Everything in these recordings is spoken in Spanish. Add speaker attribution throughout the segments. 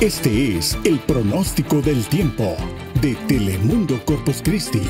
Speaker 1: Este es el pronóstico del tiempo de Telemundo Corpus Christi.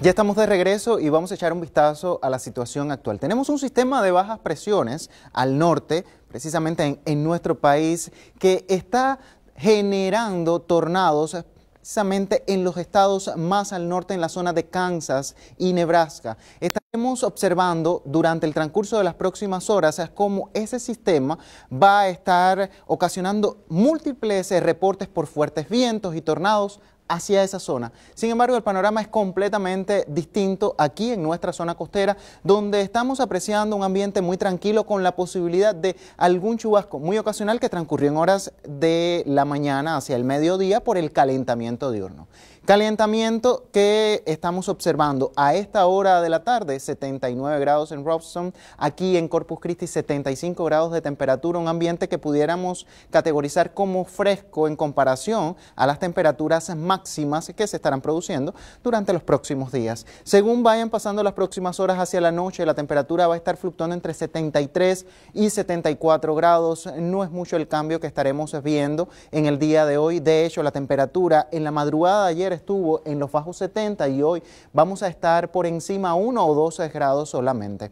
Speaker 1: Ya estamos de regreso y vamos a echar un vistazo a la situación actual. Tenemos un sistema de bajas presiones al norte, precisamente en, nuestro país, que está generando tornados precisamente en los estados más al norte, en la zona de Kansas y Nebraska. Estaremos observando durante el transcurso de las próximas horas cómo ese sistema va a estar ocasionando múltiples eh, reportes por fuertes vientos y tornados hacia esa zona. Sin embargo, el panorama es completamente distinto aquí en nuestra zona costera, donde estamos apreciando un ambiente muy tranquilo con la posibilidad de algún chubasco muy ocasional que transcurrió en horas de la mañana hacia el mediodía por el calentamiento diurno. Calentamiento que estamos observando a esta hora de la tarde, 79 grados en Robson, aquí en Corpus Christi 75 grados de temperatura, un ambiente que pudiéramos categorizar como fresco en comparación a las temperaturas máximas que se estarán produciendo durante los próximos días. Según vayan pasando las próximas horas hacia la noche, la temperatura va a estar fluctuando entre 73 y 74 grados, no es mucho el cambio que estaremos viendo en el día de hoy, de hecho la temperatura en la madrugada de ayer estuvo en los bajos 70 y hoy vamos a estar por encima 1 o 12 grados solamente.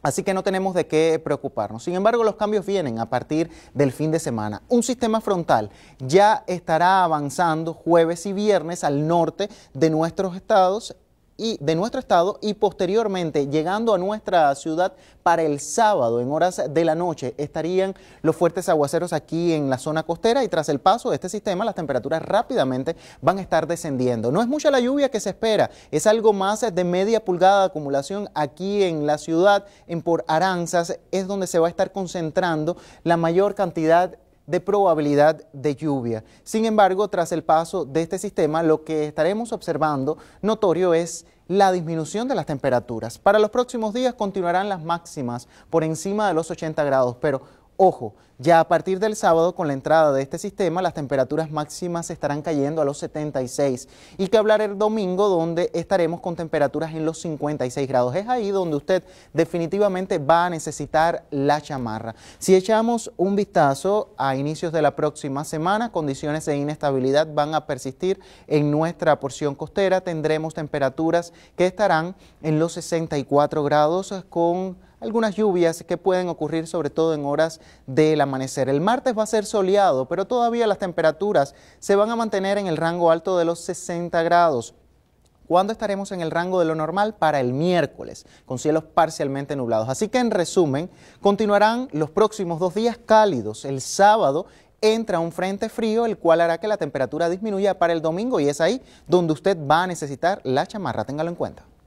Speaker 1: Así que no tenemos de qué preocuparnos. Sin embargo, los cambios vienen a partir del fin de semana. Un sistema frontal ya estará avanzando jueves y viernes al norte de nuestros estados y de nuestro estado y posteriormente llegando a nuestra ciudad para el sábado en horas de la noche estarían los fuertes aguaceros aquí en la zona costera y tras el paso de este sistema las temperaturas rápidamente van a estar descendiendo. No es mucha la lluvia que se espera, es algo más de media pulgada de acumulación aquí en la ciudad, en por Aranzas es donde se va a estar concentrando la mayor cantidad de probabilidad de lluvia. Sin embargo, tras el paso de este sistema, lo que estaremos observando notorio es la disminución de las temperaturas. Para los próximos días continuarán las máximas por encima de los 80 grados, pero Ojo, ya a partir del sábado con la entrada de este sistema las temperaturas máximas estarán cayendo a los 76 y que hablar el domingo donde estaremos con temperaturas en los 56 grados. Es ahí donde usted definitivamente va a necesitar la chamarra. Si echamos un vistazo a inicios de la próxima semana, condiciones de inestabilidad van a persistir en nuestra porción costera. Tendremos temperaturas que estarán en los 64 grados con algunas lluvias que pueden ocurrir sobre todo en horas del amanecer. El martes va a ser soleado, pero todavía las temperaturas se van a mantener en el rango alto de los 60 grados. ¿Cuándo estaremos en el rango de lo normal? Para el miércoles, con cielos parcialmente nublados. Así que en resumen, continuarán los próximos dos días cálidos. El sábado entra un frente frío, el cual hará que la temperatura disminuya para el domingo y es ahí donde usted va a necesitar la chamarra. Téngalo en cuenta.